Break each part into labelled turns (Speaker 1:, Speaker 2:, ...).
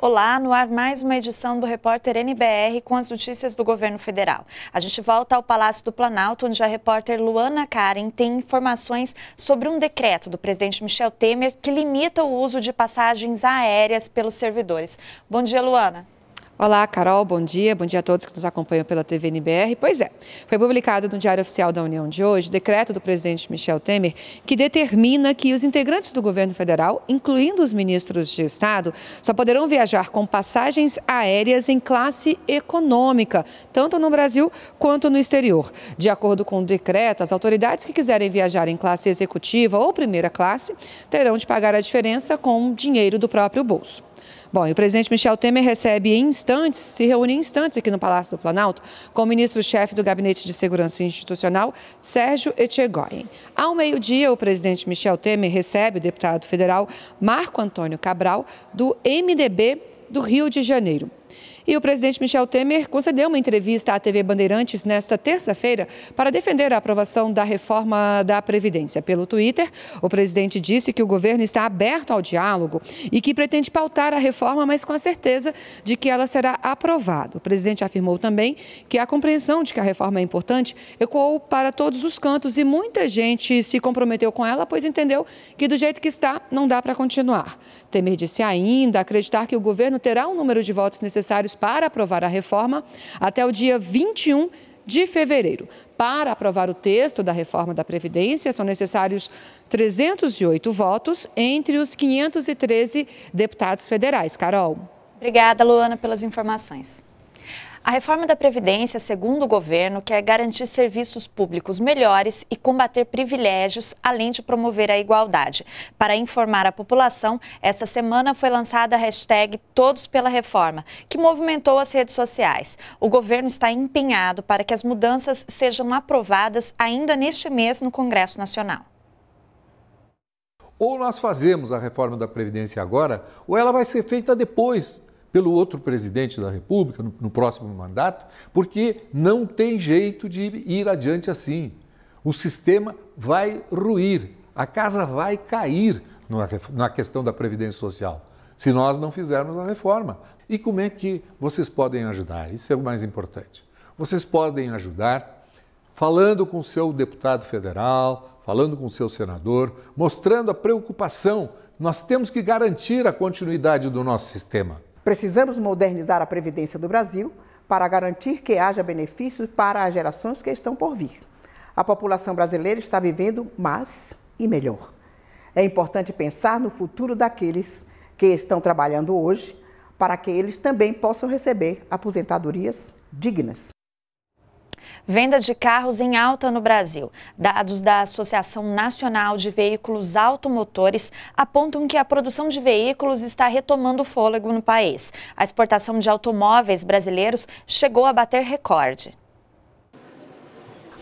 Speaker 1: Olá, no ar mais uma edição do repórter NBR com as notícias do governo federal. A gente volta ao Palácio do Planalto, onde a repórter Luana Karen tem informações sobre um decreto do presidente Michel Temer que limita o uso de passagens aéreas pelos servidores. Bom dia, Luana.
Speaker 2: Olá, Carol, bom dia. Bom dia a todos que nos acompanham pela TV NBR. Pois é, foi publicado no Diário Oficial da União de hoje o decreto do presidente Michel Temer que determina que os integrantes do governo federal, incluindo os ministros de Estado, só poderão viajar com passagens aéreas em classe econômica, tanto no Brasil quanto no exterior. De acordo com o decreto, as autoridades que quiserem viajar em classe executiva ou primeira classe terão de pagar a diferença com dinheiro do próprio bolso. Bom, e o presidente Michel Temer recebe em instantes, se reúne em instantes aqui no Palácio do Planalto com o ministro-chefe do Gabinete de Segurança Institucional, Sérgio Etchegoyen. Ao meio-dia, o presidente Michel Temer recebe o deputado federal Marco Antônio Cabral, do MDB do Rio de Janeiro. E o presidente Michel Temer concedeu uma entrevista à TV Bandeirantes nesta terça-feira para defender a aprovação da reforma da Previdência. Pelo Twitter, o presidente disse que o governo está aberto ao diálogo e que pretende pautar a reforma, mas com a certeza de que ela será aprovada. O presidente afirmou também que a compreensão de que a reforma é importante ecoou para todos os cantos e muita gente se comprometeu com ela, pois entendeu que do jeito que está, não dá para continuar. Temer disse ainda acreditar que o governo terá o número de votos necessários para aprovar a reforma até o dia 21 de fevereiro. Para aprovar o texto da reforma da Previdência, são necessários 308 votos entre os 513 deputados federais. Carol.
Speaker 1: Obrigada, Luana, pelas informações. A reforma da Previdência, segundo o governo, quer garantir serviços públicos melhores e combater privilégios, além de promover a igualdade. Para informar a população, essa semana foi lançada a hashtag Todos pela Reforma, que movimentou as redes sociais. O governo está empenhado para que as mudanças sejam aprovadas ainda neste mês no Congresso Nacional. Ou nós fazemos a reforma da Previdência agora, ou ela vai ser feita depois, pelo outro presidente da República no, no próximo mandato, porque não tem jeito de ir adiante assim. O sistema vai ruir, a casa vai cair na, na questão da Previdência Social, se nós não fizermos a reforma. E como é que vocês podem ajudar? Isso é o mais importante. Vocês podem ajudar falando com o seu deputado federal, falando com o seu senador, mostrando a preocupação. Nós temos que garantir a continuidade do nosso sistema.
Speaker 3: Precisamos modernizar a Previdência do Brasil para garantir que haja benefícios para as gerações que estão por vir. A população brasileira está vivendo mais e melhor. É importante pensar no futuro daqueles que estão trabalhando hoje para que eles também possam receber aposentadorias dignas.
Speaker 1: Venda de carros em alta no Brasil. Dados da Associação Nacional de Veículos Automotores apontam que a produção de veículos está retomando fôlego no país. A exportação de automóveis brasileiros chegou a bater recorde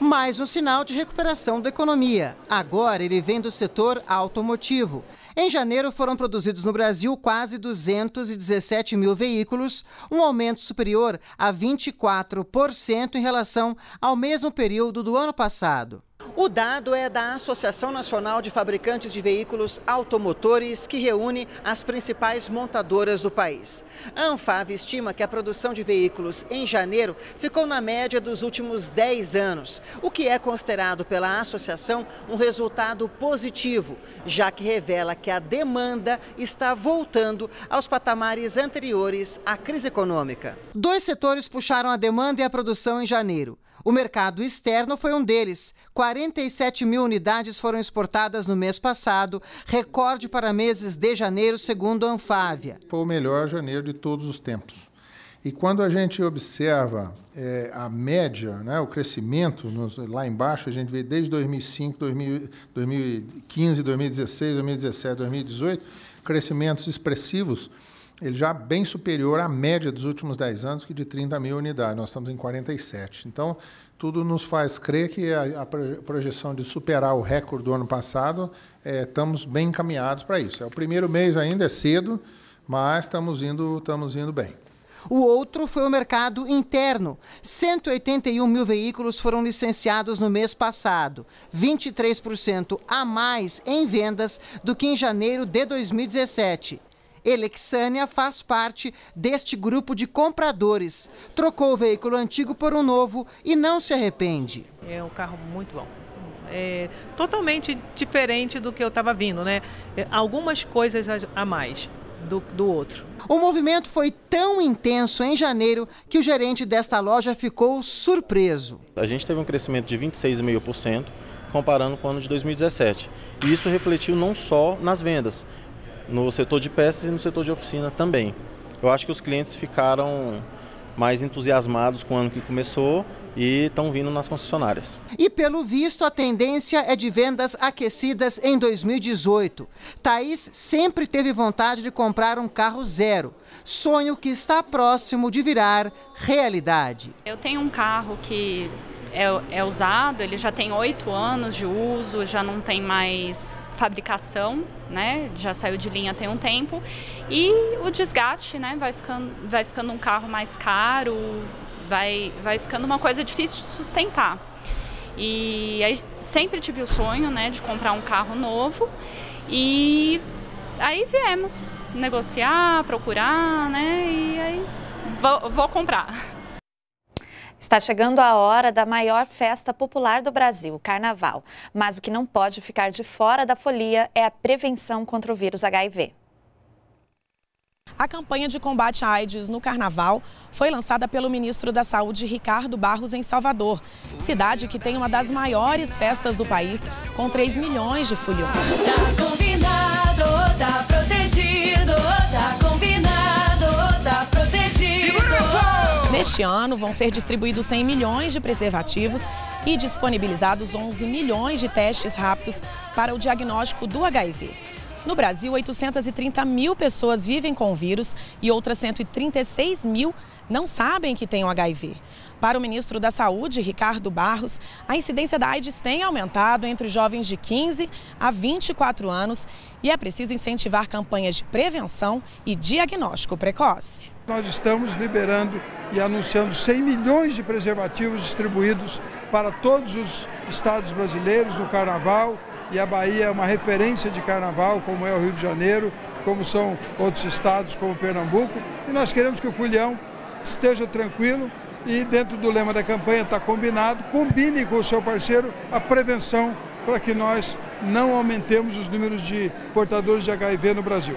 Speaker 3: mais um sinal de recuperação da economia. Agora ele vem do setor automotivo. Em janeiro foram produzidos no Brasil quase 217 mil veículos, um aumento superior a 24% em relação ao mesmo período do ano passado. O dado é da Associação Nacional de Fabricantes de Veículos Automotores, que reúne as principais montadoras do país. A Anfave estima que a produção de veículos em janeiro ficou na média dos últimos 10 anos, o que é considerado pela associação um resultado positivo, já que revela que a demanda está voltando aos patamares anteriores à crise econômica. Dois setores puxaram a demanda e a produção em janeiro. O mercado externo foi um deles. 47 mil unidades foram exportadas no mês passado, recorde para
Speaker 1: meses de janeiro, segundo a Anfávia. Foi o melhor janeiro de todos os tempos. E quando a gente observa é, a média, né, o crescimento nos, lá embaixo, a gente vê desde 2005, 2000, 2015, 2016, 2017, 2018, crescimentos expressivos ele já é bem superior à média dos últimos 10 anos, que de 30 mil unidades. Nós estamos em 47. Então, tudo nos faz crer que a, a projeção de superar o recorde do ano passado, é, estamos bem encaminhados para isso. É o primeiro mês ainda, é cedo, mas estamos indo, estamos indo bem.
Speaker 3: O outro foi o mercado interno. 181 mil veículos foram licenciados no mês passado, 23% a mais em vendas do que em janeiro de 2017. Elexânia faz parte deste grupo de compradores. Trocou o veículo antigo por um novo e não se arrepende. É um carro muito bom. É totalmente diferente do que eu estava vindo, né? É, algumas coisas a mais, do, do, outro. O movimento foi tão intenso em janeiro que o gerente desta loja ficou surpreso. A gente teve um crescimento de 26,5% comparando com o ano de 2017. E isso refletiu não só nas vendas, no setor de peças e no setor de oficina também. Eu acho que os clientes ficaram mais entusiasmados com o ano que começou e estão vindo nas concessionárias. E pelo visto, a tendência é de vendas aquecidas em 2018. Thaís sempre teve vontade de comprar um carro zero, sonho que está próximo de virar realidade.
Speaker 1: Eu tenho um carro que é, é usado, ele já tem oito anos de uso, já não tem mais fabricação, né? Já saiu de linha tem um tempo. E o desgaste, né? Vai ficando, vai ficando um carro mais caro, vai, vai ficando uma coisa difícil de sustentar. E aí sempre tive o sonho, né, de comprar um carro novo. E aí viemos negociar, procurar, né? E aí vou, vou comprar. Está chegando a hora da maior festa popular do Brasil, o Carnaval. Mas o que não pode ficar de fora da folia é a prevenção contra o vírus HIV.
Speaker 2: A campanha de combate à AIDS no Carnaval foi lançada pelo ministro da Saúde, Ricardo Barros, em Salvador, cidade que tem uma das maiores festas do país, com 3 milhões de foliões. Neste ano, vão ser distribuídos 100 milhões de preservativos e disponibilizados 11 milhões de testes rápidos para o diagnóstico do HIV. No Brasil, 830 mil pessoas vivem com o vírus e outras 136 mil não sabem que têm o HIV. Para o ministro da Saúde, Ricardo Barros, a incidência da AIDS tem aumentado entre os jovens de 15 a 24 anos e é preciso incentivar campanhas de prevenção e diagnóstico precoce.
Speaker 1: Nós estamos liberando e anunciando 100 milhões de preservativos distribuídos para todos os estados brasileiros no carnaval. E a Bahia é uma referência de carnaval, como é o Rio de Janeiro, como são outros estados, como Pernambuco. E nós queremos que o Fulhão esteja tranquilo e, dentro do lema da campanha, está combinado, combine com o seu parceiro a prevenção para que nós não aumentemos os números de portadores de HIV no Brasil.